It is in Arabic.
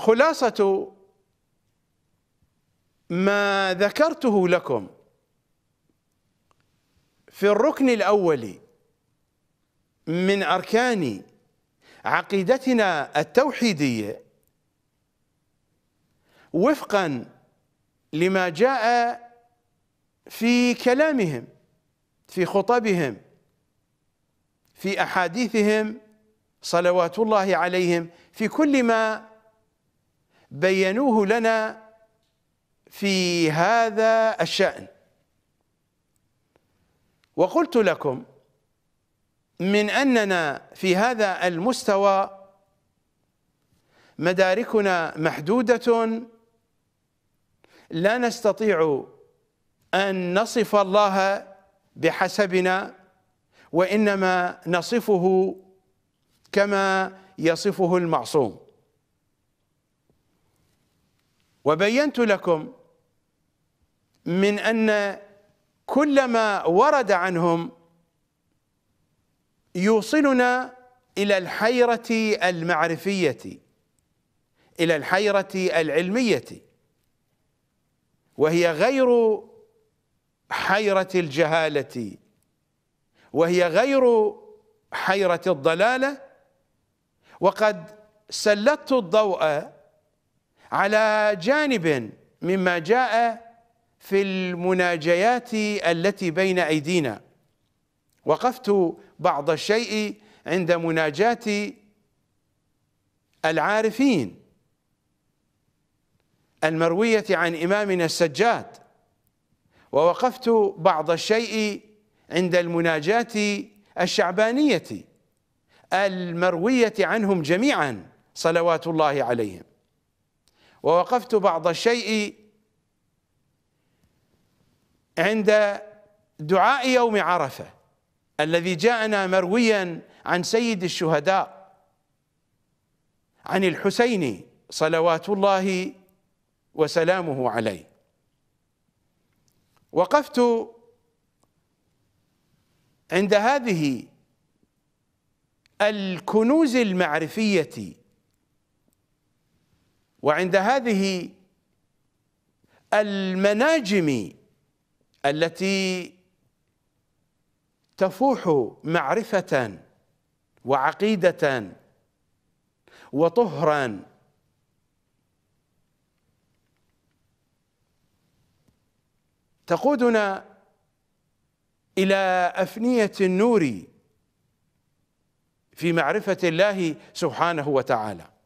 خلاصة ما ذكرته لكم في الركن الأول من أركان عقيدتنا التوحيدية وفقا لما جاء في كلامهم في خطبهم في أحاديثهم صلوات الله عليهم في كل ما بينوه لنا في هذا الشأن وقلت لكم من أننا في هذا المستوى مداركنا محدودة لا نستطيع أن نصف الله بحسبنا وإنما نصفه كما يصفه المعصوم وبينت لكم من أن كل ما ورد عنهم يوصلنا إلى الحيرة المعرفية إلى الحيرة العلمية وهي غير حيرة الجهالة وهي غير حيرة الضلالة وقد سلطت الضوء على جانب مما جاء في المناجيات التي بين ايدينا وقفت بعض الشيء عند مناجاه العارفين المرويه عن امامنا السجاد ووقفت بعض الشيء عند المناجاه الشعبانيه المرويه عنهم جميعا صلوات الله عليهم ووقفت بعض الشيء عند دعاء يوم عرفه الذي جاءنا مرويا عن سيد الشهداء عن الحسين صلوات الله وسلامه عليه وقفت عند هذه الكنوز المعرفيه وعند هذه المناجم التي تفوح معرفة وعقيدة وطهرا تقودنا إلى أفنية النور في معرفة الله سبحانه وتعالى